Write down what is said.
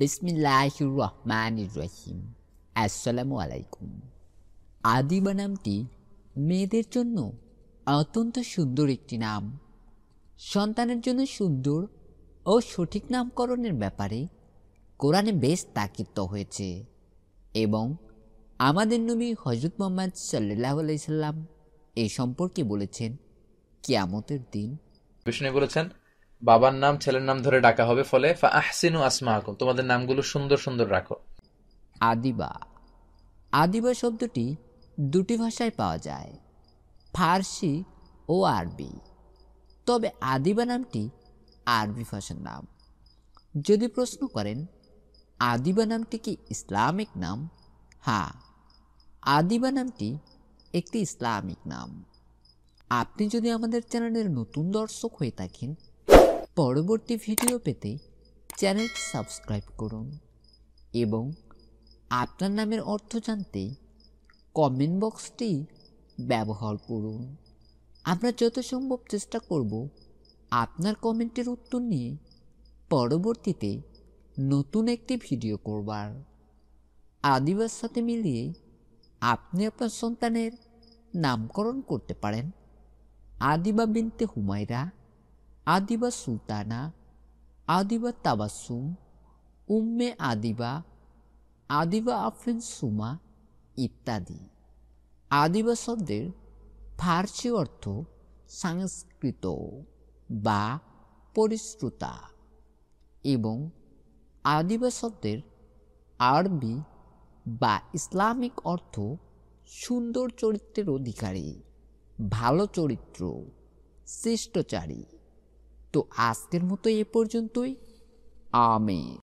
বিসমিল্লাহ রহমান রহিম আসসালামু আলাইকুম আদিবা নামটি মেয়েদের জন্য অত্যন্ত সুন্দর একটি নাম সন্তানের জন্য সুন্দর ও সঠিক নামকরণের ব্যাপারে কোরআনে বেশ তাকিত হয়েছে এবং আমাদের নবী হজরত মোহাম্মদ সাল্লাহ আলাইসাল্লাম এ সম্পর্কে বলেছেন কিয়ামতের দিন বিষ্ণু বলেছেন বাবার নাম ছেলের নাম ধরে ডাকা হবে ফলে আহসিনু আসমা আকুম তোমাদের নামগুলো সুন্দর সুন্দর রাখো আদিবা আদিবা শব্দটি দুটি ভাষায় পাওয়া যায় ফার্সি ও আরবি তবে আদিবা নামটি আরবি ভাষার নাম যদি প্রশ্ন করেন আদিবা নামটি কি ইসলামিক নাম হ্যাঁ আদিবা নামটি একটি ইসলামিক নাম আপনি যদি আমাদের চ্যানেলের নতুন দর্শক হয়ে থাকেন পরবর্তী ভিডিও পেতে চ্যানেল সাবস্ক্রাইব করুন এবং আপনার নামের অর্থ জানতে কমেন্ট বক্সটি ব্যবহার করুন আমরা যত সম্ভব চেষ্টা করব আপনার কমেন্টের উত্তর নিয়ে পরবর্তীতে নতুন একটি ভিডিও করবার আদিবাস সাথে মিলিয়ে আপনি আপনার সন্তানের নামকরণ করতে পারেন আদিবা বিনতে হুমায়রা আদিবা সুলতানা আদিবা তাবাসুম উম্মে আদিবা আদিবা আফরিন সুমা ইত্যাদি আদিবা শব্দের ফার্সি অর্থ সংস্কৃত বা পরিশ্রুতা এবং আদিবা শব্দের আরবি বা ইসলামিক অর্থ সুন্দর চরিত্রের অধিকারী ভালো চরিত্র শিষ্টচারী তো আজকের মতো এ পর্যন্তই আমি